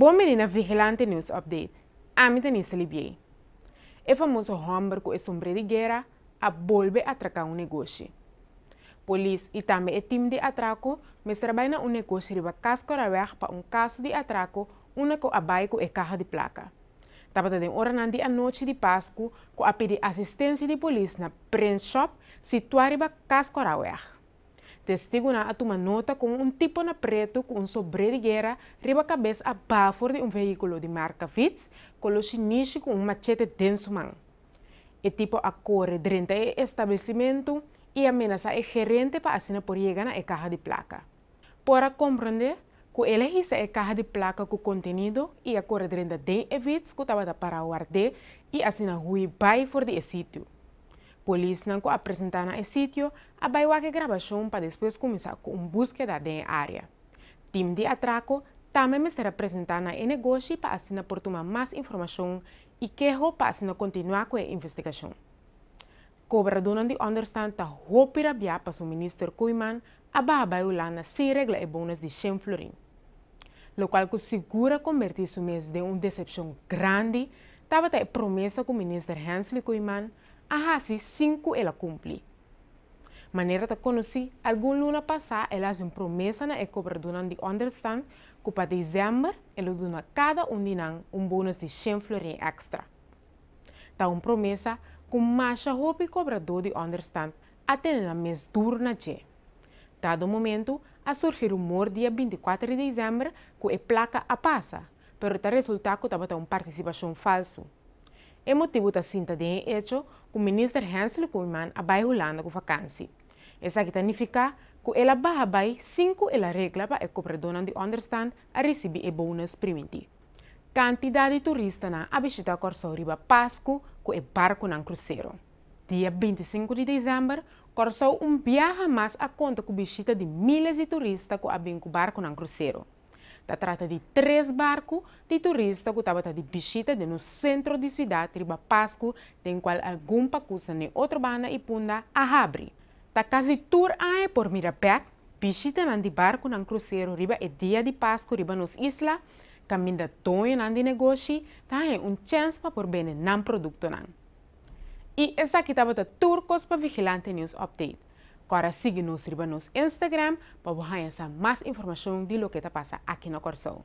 bom menina Vigilante News Update. I'm Denise Libier. O famoso homem com o de guerra a volve a atracar um negócio. Polícia e também o time de atraco mas trabalha um negócio de casco da para um caso de atraco único a baico e carro de placa. Tava de hora na noite de Páscoa, com a pedir assistência de polícia na Prince Shop, situada em casco de Testigo na atuma nota con un tipo na preto com um de riba cabeça a bafor de un vehículo de marca Fitz, chiniche con un machete denso man. El tipo corre dentro el establecimiento y amenaza al gerente para assinar por a na caja de placa. Para comprender que elegisse a caja de placa con contenido e corre dentro de Fitz, que estava para guardar y assinar o bai for de sitio. Polícia não na e sítio, a que grabación para depois comenzar con búsqueda de área. Tim de atraco también se estará en el negocio para asinar por tomar más información y quejo para assinar continuar con investigación. investigación. Cobra donan de understand ta hopira bia para o ministro Kuiman aba lana se regla e bonos de Shem Florin. Lo cual que segura convertir su mes de un decepción grande, estava até promesa con minister ministro Kuiman Ahasi cinco ela cumpre. Maneira de conhecer algum luna passar ela faz uma promessa na cobradora de understand que para dezembro ela dona cada um de nós um bônus de 100 florins extra. Tá uma promessa com macha roupa e cobrador de understand até na mês duro na che. Dado momento, a surgir rumor dia 24 de dezembro que a placa a passa, pero o resultado que ta uma participação falso. É motivo da cinta de hecho que o ministro Hansel Kuhlmann abai Holanda com vacância. Essa que significa que ela vai abai cinco ela regla para que perdonan de understand a receber e bônus primitivo. Quantidade de turistas na corso riba Páscoa com o barco na cruzeiro. Dia 25 de dezembro, corso um viaja mais a conta com visita de milhares de turistas com o barco na cruzeiro. Ta trata de tres barcos de turistas que estavam de visita centro de ciudad riba Pascu, en qual algum pacusa ne otro banda y punda a Habri. Ta casa tour ae por Mirapec, visita nan di barco nan crucero riba e día de Pascu riba nos isla, kaminda todo en nan ta negócio, un chance pa por bene nan producto nan. Y essa Turcos pa Vigilante News Update. Agora siga-nos no Instagram para você mais informação de lo que está passando aqui no Corsão.